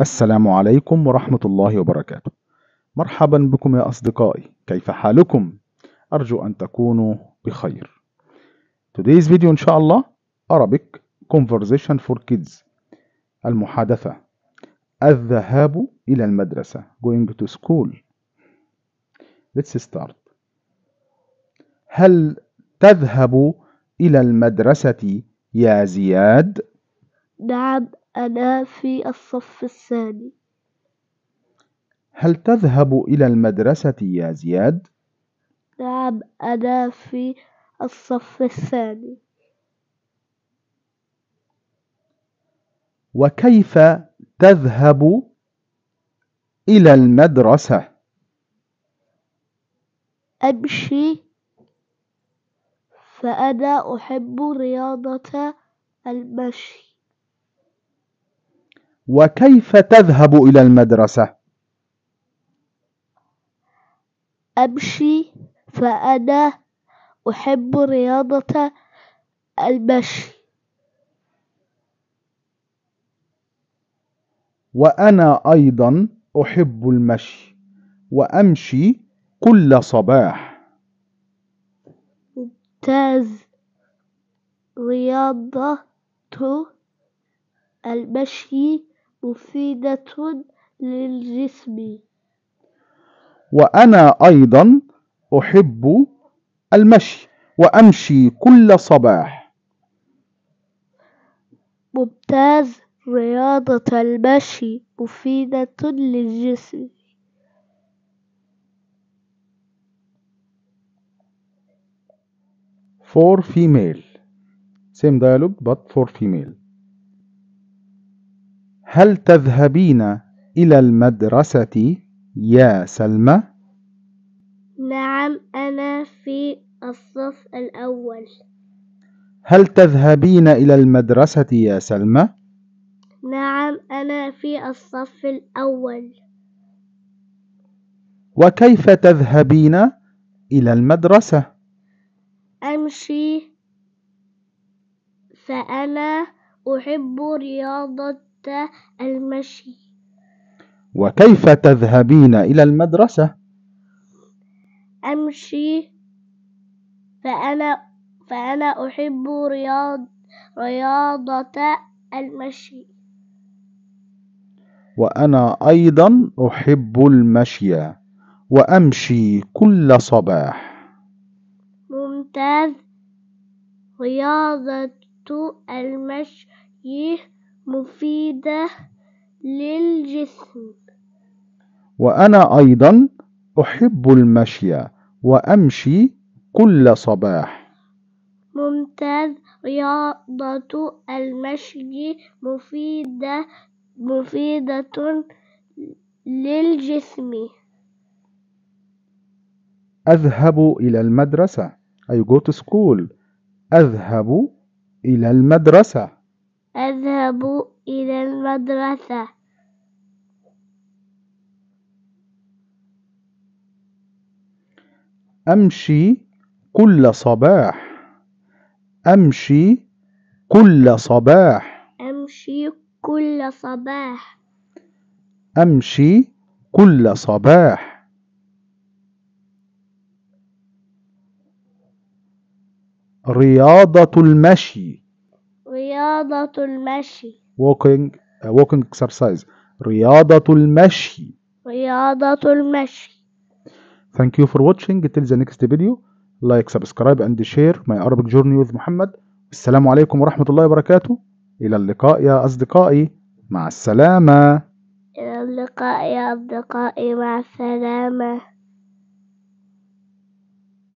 السلام عليكم ورحمة الله وبركاته مرحبا بكم يا أصدقائي كيف حالكم؟ أرجو أن تكونوا بخير Today's video إن شاء الله Arabic Conversation for Kids المحادثة الذهاب إلى المدرسة Going to school Let's start هل تذهب إلى المدرسة يا زياد؟ نعم أنا في الصف الثاني هل تذهب إلى المدرسة يا زياد؟ نعم أنا في الصف الثاني وكيف تذهب إلى المدرسة؟ أمشي فأنا أحب رياضة المشي وكيف تذهب إلى المدرسة؟ أمشي فأنا أحب رياضة المشي وأنا أيضا أحب المشي وأمشي كل صباح ممتاز رياضة المشي مفيدة للجسم وأنا أيضا أحب المشي وأمشي كل صباح ممتاز رياضة المشي مفيدة للجسم for female same dialogue but for female هل تذهبين إلى المدرسة يا سلمى؟ نعم أنا في الصف الأول هل تذهبين إلى المدرسة يا سلمى؟ نعم أنا في الصف الأول وكيف تذهبين إلى المدرسة؟ أمشي فأنا أحب رياضة حتى المشي وكيف تذهبين إلى المدرسة؟ أمشي فأنا فأنا أحب رياض رياضة المشي وأنا أيضا أحب المشي وأمشي كل صباح ممتاز رياضة المشي مفيدة للجسم وأنا أيضا أحب المشي وأمشي كل صباح ممتاز رياضة المشي مفيدة مفيدة للجسم أذهب إلى المدرسة I go to school أذهب إلى المدرسة أذهب إلى المدرسة. أمشي كل صباح. أمشي كل صباح. أمشي كل صباح. أمشي كل صباح. رياضة المشي رياضة المشي walking uh, walking exercise رياضة المشي رياضة المشي Thank you for watching till the next video like subscribe and share my Arabic journey with محمد السلام عليكم ورحمة الله وبركاته إلى اللقاء يا أصدقائي مع السلامة إلى اللقاء يا أصدقائي مع السلامة